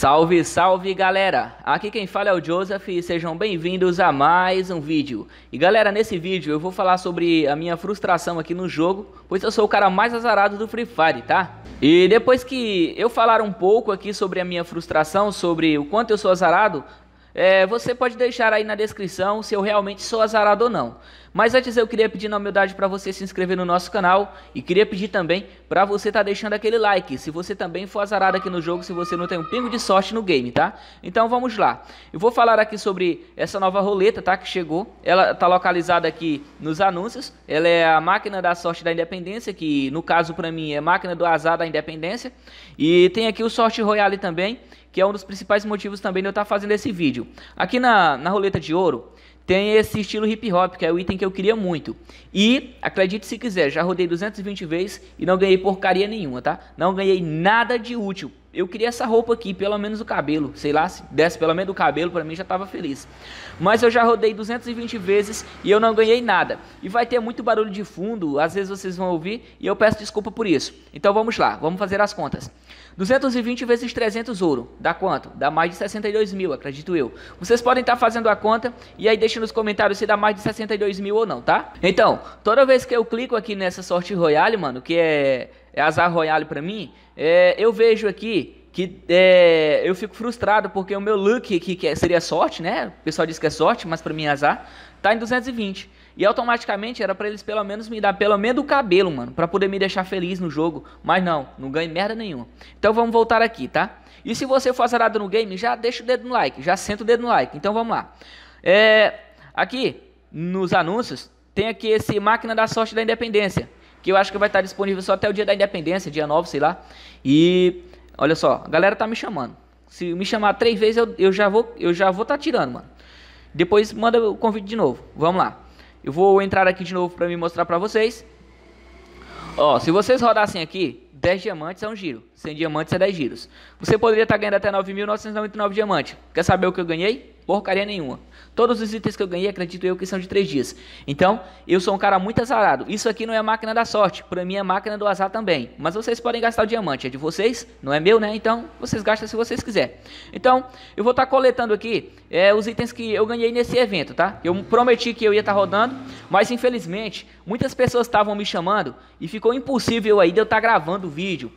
Salve, salve galera! Aqui quem fala é o Joseph e sejam bem-vindos a mais um vídeo. E galera, nesse vídeo eu vou falar sobre a minha frustração aqui no jogo, pois eu sou o cara mais azarado do Free Fire, tá? E depois que eu falar um pouco aqui sobre a minha frustração, sobre o quanto eu sou azarado, é, você pode deixar aí na descrição se eu realmente sou azarado ou não. Mas antes eu queria pedir na humildade para você se inscrever no nosso canal e queria pedir também para você estar tá deixando aquele like, se você também for azarado aqui no jogo, se você não tem um pingo de sorte no game, tá? Então vamos lá. Eu vou falar aqui sobre essa nova roleta, tá, que chegou. Ela tá localizada aqui nos anúncios. Ela é a máquina da sorte da Independência, que no caso para mim é máquina do azar da Independência. E tem aqui o Sorte Royale também que é um dos principais motivos também de eu estar fazendo esse vídeo. Aqui na, na roleta de ouro tem esse estilo hip hop, que é o item que eu queria muito. E, acredite se quiser, já rodei 220 vezes e não ganhei porcaria nenhuma, tá? Não ganhei nada de útil eu queria essa roupa aqui, pelo menos o cabelo, sei lá, se desse pelo menos o cabelo, para mim já estava feliz. Mas eu já rodei 220 vezes e eu não ganhei nada. E vai ter muito barulho de fundo, às vezes vocês vão ouvir e eu peço desculpa por isso. Então vamos lá, vamos fazer as contas. 220 vezes 300 ouro, dá quanto? Dá mais de 62 mil, acredito eu. Vocês podem estar tá fazendo a conta e aí deixa nos comentários se dá mais de 62 mil ou não, tá? Então, toda vez que eu clico aqui nessa sorte royale, mano, que é é azar royale para mim, é, eu vejo aqui que é, eu fico frustrado porque o meu look, que, que é, seria sorte, né? O pessoal diz que é sorte, mas para mim é azar, tá em 220. E automaticamente era para eles pelo menos me dar pelo menos o cabelo, mano, para poder me deixar feliz no jogo. Mas não, não ganho merda nenhuma. Então vamos voltar aqui, tá? E se você for azarado no game, já deixa o dedo no like, já senta o dedo no like. Então vamos lá. É, aqui nos anúncios tem aqui esse máquina da sorte da independência que eu acho que vai estar disponível só até o dia da independência, dia 9, sei lá. E olha só, a galera tá me chamando. Se me chamar três vezes, eu, eu já vou eu já vou estar tá tirando, mano. Depois manda o convite de novo. Vamos lá. Eu vou entrar aqui de novo para me mostrar para vocês. Ó, se vocês rodassem aqui, 10 diamantes é um giro. 100 diamantes é 10 giros. Você poderia estar ganhando até 9.999 diamantes. Quer saber o que eu ganhei? Porcaria nenhuma. Todos os itens que eu ganhei, acredito eu, que são de 3 dias. Então, eu sou um cara muito azarado. Isso aqui não é máquina da sorte. Para mim é máquina do azar também. Mas vocês podem gastar o diamante. É de vocês, não é meu, né? Então, vocês gastam se vocês quiserem. Então, eu vou estar coletando aqui é, os itens que eu ganhei nesse evento, tá? Eu prometi que eu ia estar rodando, mas infelizmente, muitas pessoas estavam me chamando e ficou impossível aí de eu estar gravando o vídeo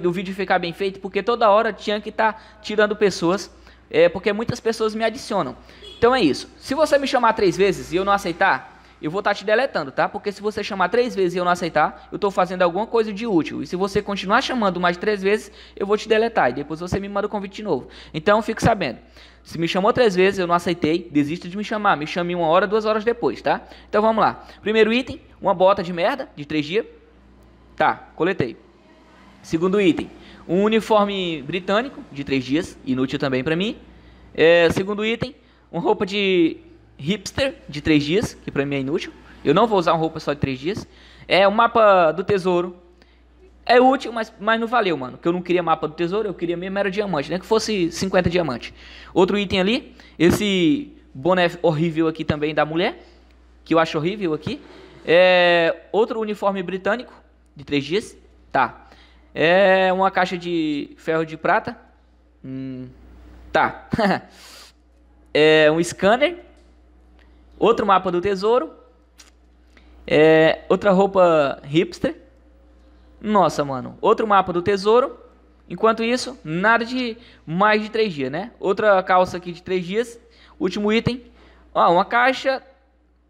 do vídeo ficar bem feito, porque toda hora tinha que estar tá tirando pessoas, é, porque muitas pessoas me adicionam. Então é isso. Se você me chamar três vezes e eu não aceitar, eu vou estar tá te deletando, tá? Porque se você chamar três vezes e eu não aceitar, eu estou fazendo alguma coisa de útil. E se você continuar chamando mais de três vezes, eu vou te deletar. E depois você me manda o convite de novo. Então fique sabendo. Se me chamou três vezes, eu não aceitei, desista de me chamar. Me chame uma hora, duas horas depois, tá? Então vamos lá. Primeiro item, uma bota de merda de três dias. Tá, coletei. Segundo item, um uniforme britânico de três dias, inútil também para mim. É, segundo item, uma roupa de hipster de três dias, que para mim é inútil. Eu não vou usar uma roupa só de três dias. É um mapa do tesouro. É útil, mas, mas não valeu, mano. Que eu não queria mapa do tesouro, eu queria mesmo era diamante, né? que fosse 50 diamante. Outro item ali, esse boné horrível aqui também da mulher, que eu acho horrível aqui. É, outro uniforme britânico de três dias, tá. É uma caixa de ferro de prata. Hum, tá. é um scanner. Outro mapa do tesouro. É, outra roupa hipster. Nossa, mano. Outro mapa do tesouro. Enquanto isso, nada de mais de três dias, né? Outra calça aqui de três dias. Último item. Ó, ah, uma caixa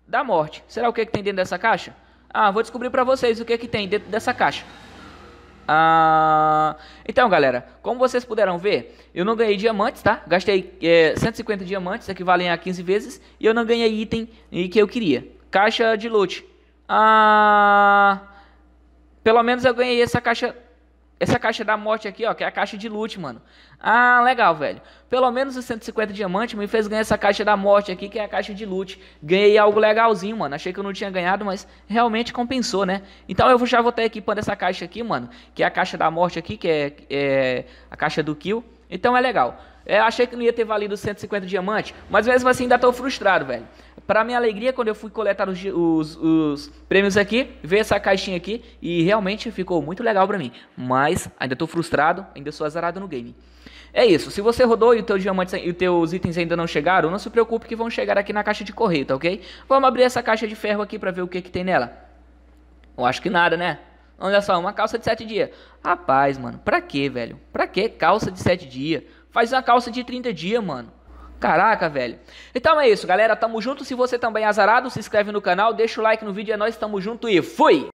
da morte. Será o que, é que tem dentro dessa caixa? Ah, vou descobrir pra vocês o que, é que tem dentro dessa caixa. Ah, então, galera, como vocês puderam ver, eu não ganhei diamantes, tá? Gastei é, 150 diamantes, equivalem a 15 vezes, e eu não ganhei item que eu queria. Caixa de loot. Ah, pelo menos eu ganhei essa caixa essa caixa da morte aqui, ó, que é a caixa de loot, mano. Ah, legal, velho. Pelo menos os 150 diamantes me fez ganhar essa caixa da morte aqui, que é a caixa de loot. Ganhei algo legalzinho, mano. Achei que eu não tinha ganhado, mas realmente compensou, né? Então eu já vou estar equipando essa caixa aqui, mano. Que é a caixa da morte aqui, que é, é a caixa do kill. Então é legal. Eu é, achei que não ia ter valido 150 diamantes, mas mesmo assim ainda tô frustrado, velho. Para minha alegria, quando eu fui coletar os, os, os prêmios aqui, veio essa caixinha aqui e realmente ficou muito legal para mim. Mas ainda estou frustrado, ainda sou azarado no game. É isso, se você rodou e os teus diamantes e teus itens ainda não chegaram, não se preocupe que vão chegar aqui na caixa de correio, tá ok? Vamos abrir essa caixa de ferro aqui para ver o que, que tem nela. Eu acho que nada, né? Olha só, uma calça de 7 dias. Rapaz, mano, pra que, velho? Pra que calça de 7 dias? Faz uma calça de 30 dias, mano. Caraca, velho. Então é isso, galera. Tamo junto. Se você também é azarado, se inscreve no canal, deixa o like no vídeo. É nóis, tamo junto e fui!